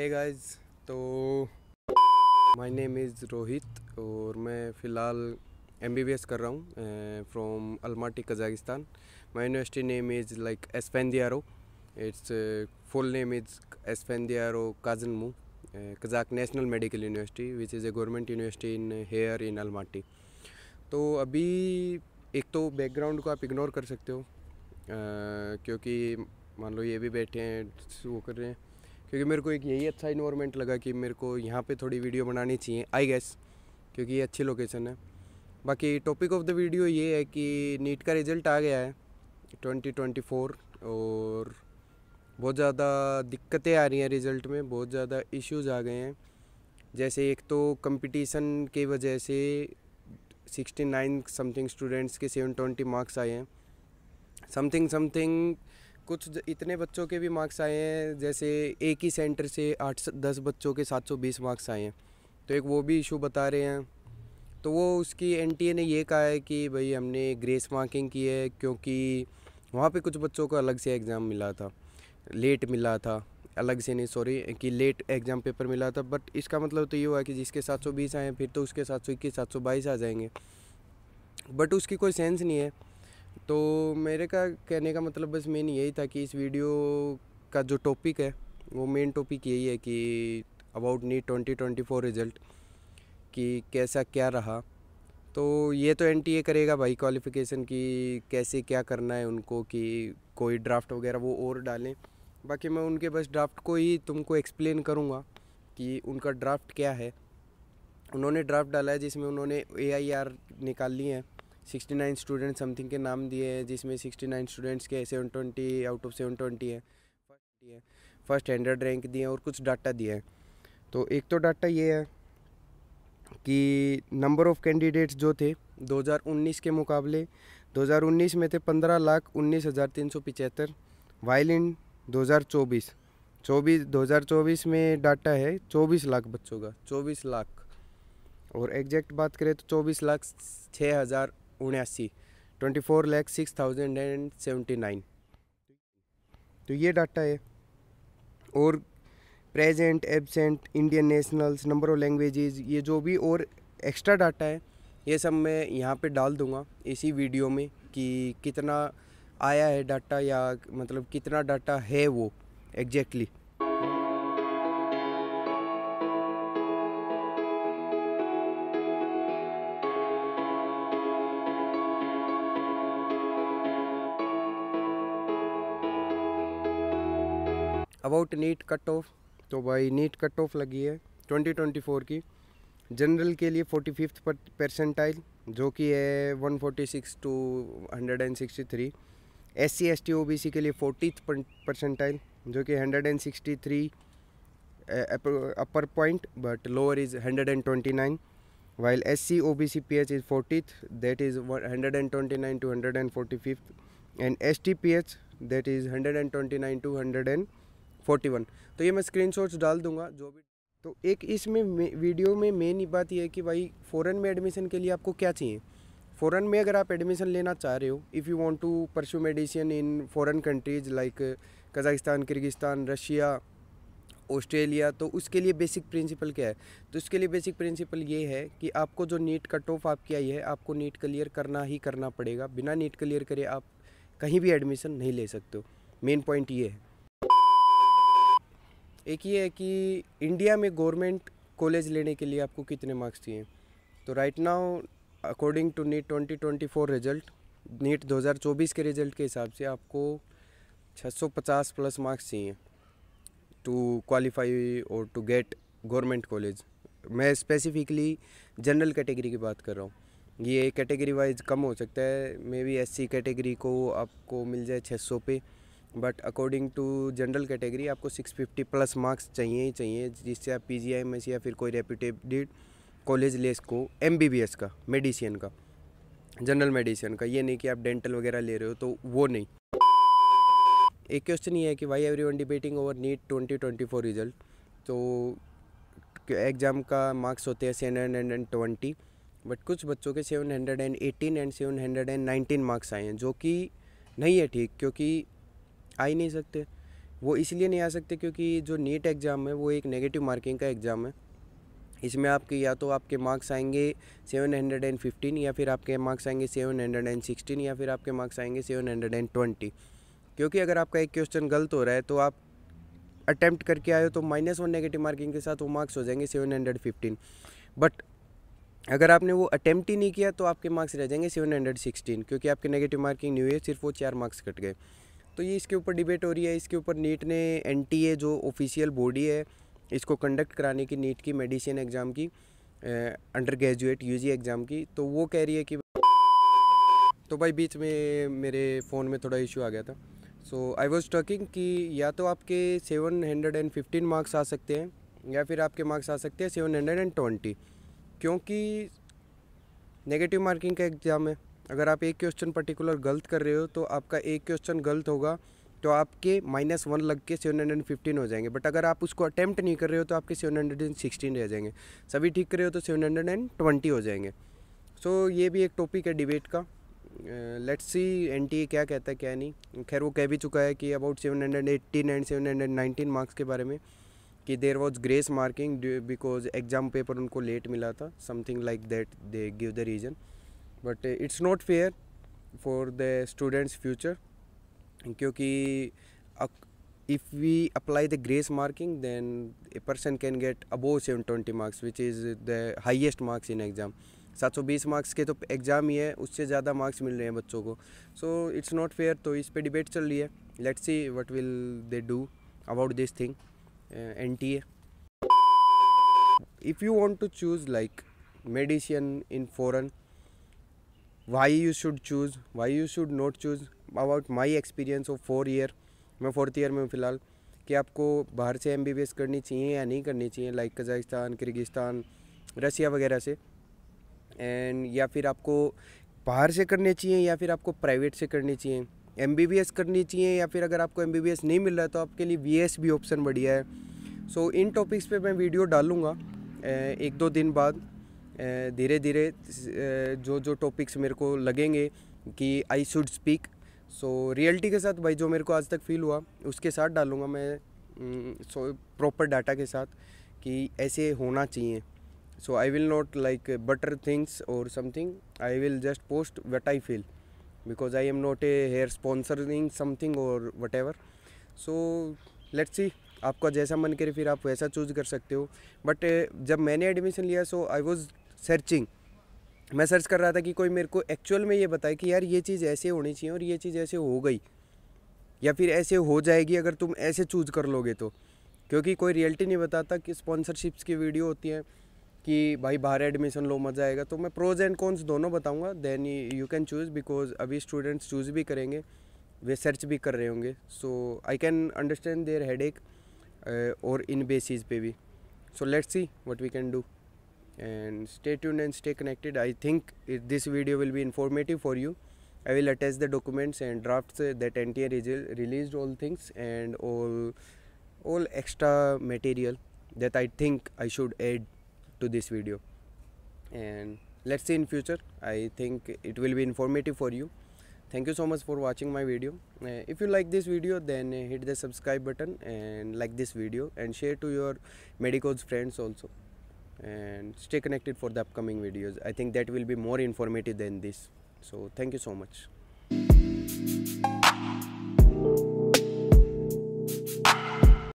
है गाइज तो my name is Rohit और मैं फ़िलहाल एम बी बी एस कर रहा हूँ from Almaty Kazakhstan my university name is like Asfendiyarov it's full name is Asfendiyarov KazNMU Kazakh National Medical University which is a government university in here in Almaty तो अभी एक तो background को आप ignore कर सकते हो uh, क्योंकि मान लो ये भी बैठे हैं वो कर रहे हैं क्योंकि मेरे को एक यही अच्छा इन्वामेंट लगा कि मेरे को यहाँ पे थोड़ी वीडियो बनानी चाहिए आई गेस क्योंकि ये अच्छी लोकेशन है बाकी टॉपिक ऑफ द वीडियो ये है कि नीट का रिज़ल्ट आ गया है 2024 और बहुत ज़्यादा दिक्कतें आ रही हैं रिज़ल्ट में बहुत ज़्यादा इश्यूज आ गए हैं जैसे एक तो कंपटीशन की वजह से 69 समथिंग स्टूडेंट्स के 720 मार्क्स आए हैं समथिंग समथिंग कुछ इतने बच्चों के भी मार्क्स आए हैं जैसे एक ही सेंटर से आठ दस बच्चों के सात सौ बीस मार्क्स आए हैं तो एक वो भी इशू बता रहे हैं तो वो उसकी एन ने ये कहा है कि भाई हमने ग्रेस मार्किंग की है क्योंकि वहाँ पे कुछ बच्चों को अलग से एग्ज़ाम मिला था लेट मिला था अलग से नहीं सॉरी कि लेट एग्ज़ाम पेपर मिला था बट इसका मतलब तो ये हुआ कि जिसके 720 आए फिर तो उसके 721 722 आ जाएंगे बट उसकी कोई सेंस नहीं है तो मेरे का कहने का मतलब बस मेन यही था कि इस वीडियो का जो टॉपिक है वो मेन टॉपिक यही है कि about NEET twenty twenty four result कि कैसा क्या रहा तो ये तो एन करेगा भाई क्वालिफ़िकेशन की कैसे क्या करना है उनको कि कोई ड्राफ्ट वगैरह वो और डालें बाकी मैं उनके बस ड्राफ्ट को ही तुमको एक्सप्लेन करूँगा कि उनका ड्राफ्ट क्या है उन्होंने ड्राफ्ट डाला है जिसमें उन्होंने ए निकाल ली है सिक्सटी नाइन स्टूडेंट समथिंग के नाम दिए हैं जिसमें सिक्सटी नाइन स्टूडेंट्स के seven twenty out of seven twenty है फर्स्ट है फर्स्ट स्टैंडर्ड रैंक दिए और कुछ डाटा दिए हैं तो एक तो डाटा ये है कि नंबर ऑफ़ कैंडिडेट्स जो थे 2019 के मुकाबले 2019 में थे पंद्रह लाख उन्नीस हज़ार तीन सौ पिचहत्तर वायलिन दो हज़ार चौबीस चौबीस दो हज़ार चौबीस में डाटा है चौबीस लाख बच्चों का चौबीस लाख और एग्जैक्ट बात करें तो चौबीस लाख छः हज़ार उन्यासी twenty four lakh six thousand and seventy nine तो ये डाटा है और present absent Indian nationals number of languages ये जो भी और एक्स्ट्रा डाटा है ये सब मैं यहाँ पे डाल दूँगा इसी वीडियो में कि कितना आया है डाटा या मतलब कितना डाटा है वो exactly about NEET cut off तो भाई नीट कट ऑफ लगी है 2024 की जनरल के लिए फोर्टी फिफ्थ परसेंटाइज जो कि है 146 टू 163 एससी एसटी ओबीसी के लिए फोर्टी परसेंटाइज जो कि 163 upper point but lower is 129 and twenty while S C O B C P H is forty that is hundred and twenty nine to hundred and forty fifth and S T P H that is hundred and twenty nine to hundred and forty one तो ये मैं screen डाल दूंगा जो भी तो एक इसमें वीडियो में मेन बात यह है कि भाई फ़ॉरन में एडमिशन के लिए आपको क्या चाहिए फ़ॉरन में अगर आप एडमिशन लेना चाह रहे हो if you want to pursue medicine in foreign countries like Kazakhstan Kyrgyzstan Russia Australia तो उसके लिए बेसिक प्रिंसिपल क्या है तो उसके लिए बेसिक प्रिंसिपल ये है कि आपको जो नीट कट ऑफ आपकी आई है आपको नीट क्लियर करना ही करना पड़ेगा बिना नीट क्लियर करे आप कहीं भी एडमिशन नहीं ले सकते हो मेन पॉइंट ये है एक ये है कि इंडिया में गवर्नमेंट कॉलेज लेने के लिए आपको कितने मार्क्स चाहिए तो right now according to NEET 2024 result NEET 2024 के रिजल्ट के हिसाब से आपको 650 प्लस मार्क्स चाहिए टू क्वालिफाई और टू गेट गवर्नमेंट कॉलेज मैं स्पेसिफिकली जनरल कैटेगरी की बात कर रहा हूँ ये कैटेगरी वाइज कम हो सकता है मे बी एस कैटेगरी को आपको मिल जाए 600 पे but according to general category आपको 650 प्लस मार्क्स चाहिए ही चाहिए जिससे आप पीजीआई में से या फिर कोई रेप्यूटेड कॉलेज लेस को एम का मेडिसिन का जनरल मेडिसिन का ये नहीं कि आप डेंटल वगैरह ले रहे हो तो वो नहीं एक क्वेश्चन ये है कि why everyone debating over NEET twenty twenty four result तो एग्ज़ाम का मार्क्स होते हैं seven hundred and twenty but कुछ बच्चों के seven hundred and eighteen and seven hundred and nineteen marks आए हैं जो कि नहीं है ठीक क्योंकि आ ही नहीं सकते वो इसलिए नहीं आ सकते क्योंकि जो नीट एग्ज़ाम है वो एक नेगेटिव मार्किंग का एग्ज़ाम है इसमें आपके या तो आपके मार्क्स आएंगे सेवन हंड्रेड एंड फिफ्टीन या फिर आपके मार्क्स आएंगे सेवन हंड्रेड एंड सिक्सटीन या फिर आपके मार्क्स आएंगे सेवन हंड्रेड एंड ट्वेंटी क्योंकि अगर आपका एक क्वेश्चन गलत हो रहा है तो आप अटैम्प्ट करके आए हो तो माइनस वन नेगेटिव मार्किंग के साथ वो मार्क्स हो जाएंगे सेवन हंड्रेड फिफ्टीन बट अगर आपने वो अटैम्प्ट ही नहीं किया तो आपके मार्क्स रह जाएंगे सेवन हंड्रेड सिक्सटीन क्योंकि आपके नेगेटिव मार्किंग नहीं हुई है सिर्फ वो चार मार्क्स कट गए तो ये इसके ऊपर डिबेट हो रही है इसके ऊपर नीट ने एन जो ऑफिशियल बॉडी है इसको कंडक्ट कराने की नीट की मेडिसिन एग्ज़ाम की अंडर ग्रेजुएट यू एग्ज़ाम की तो वो कह रही है कि तो भाई बीच में मेरे फ़ोन में थोड़ा इशू आ गया था सो आई वॉज टॉकिंग कि या तो आपके seven hundred and fifteen marks आ सकते हैं या फिर आपके मार्क्स आ सकते हैं सेवन हंड्रेड एंड ट्वेंटी क्योंकि नेगेटिव मार्किंग का एग्ज़ाम है अगर आप एक क्वेश्चन पर्टिकुलर गलत कर रहे हो तो आपका एक क्वेश्चन गलत होगा तो आपके माइनस वन लग के सेवन हंड्रेड फिफ्टीन हो जाएंगे बट अगर आप उसको अटैम्प्ट नहीं कर रहे हो तो आपके सेवन हंड्रेड एंड सिक्सटीन रह जाएंगे सभी ठीक कर रहे हो तो सेवन हंड्रेड एंड ट्वेंटी हो जाएंगे सो so, ये भी एक टॉपिक है डिबेट का लेट्स सी एन टी क्या कहता है क्या नहीं खैर वो कह भी चुका है कि about seven hundred eighteen and seven hundred nineteen marks के बारे में कि there was grace marking because exam paper उनको लेट मिला था something like that they give the reason but it's not fair for the students future क्योंकि if we apply the grace marking then a person can get above seven twenty marks which is the highest marks in exam सात सौ बीस marks के तो exam ही है उससे ज़्यादा marks मिल रहे हैं बच्चों को सो इट्स नॉट फेयर तो इस पर डिबेट चल रही है let's see what will they do about this thing N T A if you want to choose like medicine in foreign why you should choose why you should not choose about my experience of four year मैं fourth year में हूँ फ़िलहाल कि आपको बाहर से M करनी चाहिए या नहीं करनी चाहिए लाइक कजाकिस्तान किर्गिस्तान रसिया वगैरह से एंड या फिर आपको बाहर से करनी चाहिए या फिर आपको प्राइवेट से करनी चाहिए एम करनी चाहिए या फिर अगर आपको एम नहीं मिल रहा है तो आपके लिए वी भी ऑप्शन बढ़िया है सो so, इन टॉपिक्स पे मैं वीडियो डालूँगा एक दो दिन बाद धीरे धीरे जो जो टॉपिक्स मेरे को लगेंगे कि I should speak so reality के साथ भाई जो मेरे को आज तक फील हुआ उसके साथ डालूंगा मैं सो प्रॉपर डाटा के साथ कि ऐसे होना चाहिए so I will not like butter things और something I will just post what I feel because I am not a here sponsoring something और whatever so let's see आपका जैसा मन करे फिर आप वैसा चूज कर सकते हो बट जब मैंने एडमिशन लिया सो आई वॉज सर्चिंग मैं सर्च कर रहा था कि कोई मेरे को एक्चुअल में ये बताए कि यार ये चीज़ ऐसे होनी चाहिए और ये चीज़ ऐसे हो गई या फिर ऐसे हो जाएगी अगर तुम ऐसे चूज कर लोगे तो क्योंकि कोई रियलिटी नहीं बताता कि स्पॉन्सरशिप्स की वीडियो होती हैं कि भाई बाहर एडमिशन लो मज़ा आएगा तो मैं प्रोज एंड कॉन्स दोनों बताऊंगा then you can choose because अभी स्टूडेंट्स चूज़ भी करेंगे वे सर्च भी कर रहे होंगे so I can understand their head और इन बेसिस पे भी so let's see what we can do and stay tuned and stay connected i think this video will be informative for you i will attach the documents and drafts uh, that nta released all things and all all extra material that i think i should add to this video and let's see in future i think it will be informative for you thank you so much for watching my video uh, if you like this video then uh, hit the subscribe button and like this video and share to your medicos friends also and stay connected for the upcoming videos i think that will be more informative than this so thank you so much